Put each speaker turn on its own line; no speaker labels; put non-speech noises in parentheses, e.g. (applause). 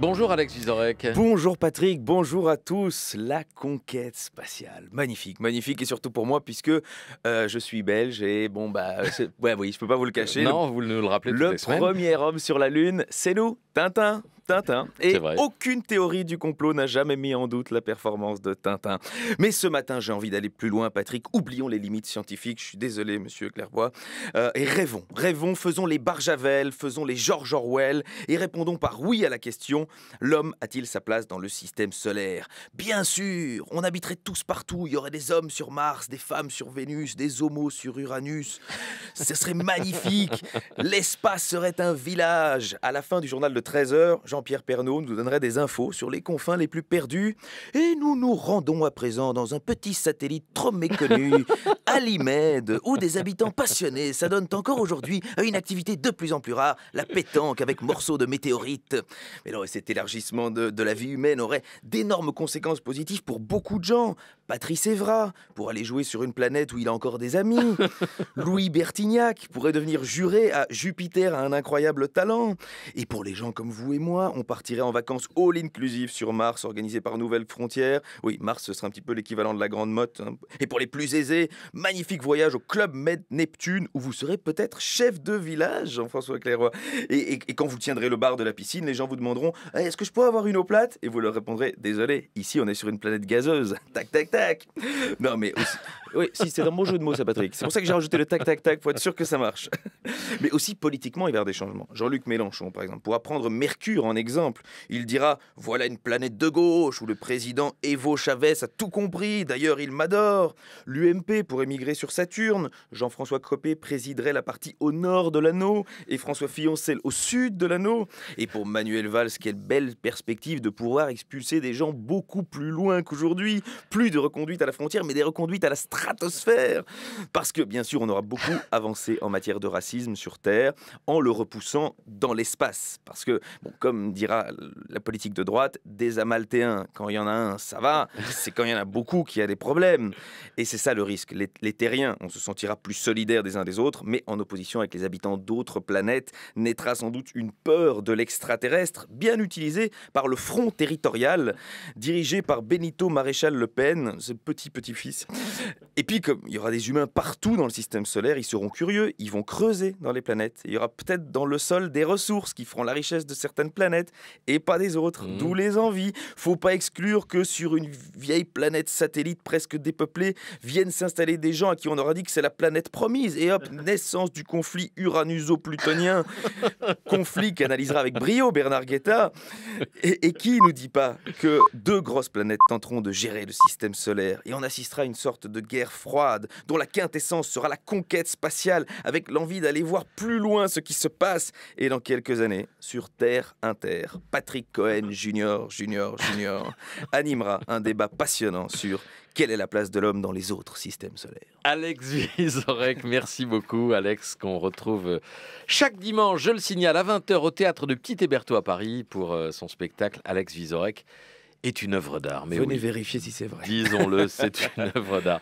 Bonjour Alex Vizorek. Bonjour Patrick, bonjour à tous. La conquête spatiale, magnifique, magnifique et surtout pour moi puisque euh, je suis belge et bon bah euh, ouais oui, je peux pas vous le cacher. non, vous nous le rappelez Le premier homme sur la lune, c'est nous, Tintin. Et aucune théorie du complot n'a jamais mis en doute la performance de Tintin. Mais ce matin, j'ai envie d'aller plus loin, Patrick. Oublions les limites scientifiques. Je suis désolé, monsieur Clairbois. Euh, et rêvons, rêvons, faisons les Barjavel, faisons les George Orwell et répondons par oui à la question l'homme a-t-il sa place dans le système solaire Bien sûr, on habiterait tous partout. Il y aurait des hommes sur Mars, des femmes sur Vénus, des homos sur Uranus. Ce serait magnifique. (laughs) L'espace serait un village. À la fin du journal de 13h, pierre Pernaud nous donnerait des infos sur les confins les plus perdus. Et nous nous rendons à présent dans un petit satellite trop méconnu, Alimède, (laughs) où des habitants passionnés s'adonnent encore aujourd'hui à une activité de plus en plus rare, la pétanque avec morceaux de météorites. Mais non, cet élargissement de la vie humaine aurait d'énormes conséquences positives pour beaucoup de gens. Patrice Evra pour aller jouer sur une planète où il a encore des amis. (laughs) Louis Bertignac pourrait devenir juré à Jupiter à un incroyable talent. Et pour les gens comme vous et moi, on partirait en vacances all inclusive sur Mars, organisé par Nouvelles Frontières. Oui, Mars, ce serait un petit peu l'équivalent de la Grande Motte. Hein. Et pour les plus aisés, magnifique voyage au Club Med Neptune, où vous serez peut-être chef de village, Jean-François Clairoy. Et, quand vous tiendrez le bar de la piscine, les gens vous demanderont eh, Est-ce que je peux avoir une eau plate Et vous leur répondrez Désolé, ici on est sur une planète gazeuse. (laughs) Tac, tac, tac. Non, mais oui, si c'est un bon jeu de mots, ça, Patrick. C'est pour ça que j'ai rajouté le tac, tac, tac pour être sûr que ça marche. (laughs) Mais aussi politiquement, il va y avoir des changements. Jean-Luc Mélenchon, par exemple, pourra prendre Mercure en exemple. Il dira voilà une planète de gauche où le président Evo Chavez a tout compris. D'ailleurs, il m'adore. L'UMP pourrait migrer sur Saturne. Jean-François Copé présiderait la partie au nord de l'anneau et François Fillon celle au sud de l'anneau. Et pour Manuel Valls, quelle belle perspective de pouvoir expulser des gens beaucoup plus loin qu'aujourd'hui. Plus de reconduites à la frontière, mais des reconduites à la stratosphère. Parce que, bien sûr, on aura beaucoup (laughs) avancé en matière de racisme sur Terre en le repoussant dans l'espace. Parce que, comme dira la politique de droite, des Amaltéens, quand il y en a un, ça va. C'est quand il y en a beaucoup qu'il y a des problèmes. Et c'est ça le risque. Les, les terriens, on se sentira plus solidaires des uns des autres, mais en opposition avec les habitants d'autres planètes, naîtra sans doute une peur de l'extraterrestre, bien utilisée par le front territorial, dirigé par Benito Maréchal Le Pen, ce petit petit-fils. Et puis, comme il y aura des humains partout dans le système solaire, ils seront curieux, ils vont creuser dans les planètes. il y aura peut-être dans le sol des ressources qui feront la richesse de certaines planètes et pas des autres, mmh. d'où les envies. Faut pas exclure que sur une vieille planète satellite presque dépeuplée viennent s'installer des gens à qui on aura dit que c'est la planète promise. Et hop, (laughs) naissance du conflit uranuso-plutonien, conflit qu'analysera avec brio Bernard Guetta. Et, et qui nous dit pas que deux grosses planètes tenteront de gérer le système solaire et on assistera à une sorte de guerre froide, dont la quintessence sera la conquête spatiale, avec l'envie d'aller voir plus loin ce qui se passe, et dans quelques années, sur Terre Inter, Patrick Cohen Junior, Junior, Junior, (laughs) animera un débat passionnant sur quelle est la place de l'homme dans les autres systèmes solaires. Alex Vizorek, merci beaucoup Alex, qu'on retrouve euh, chaque dimanche, je le signale, à 20h au théâtre de Petit-Héberto à Paris pour euh, son spectacle Alex Vizorek est une œuvre d'art. Mais Venez oui, vérifier si c'est vrai. Disons-le, c'est (laughs) une œuvre d'art.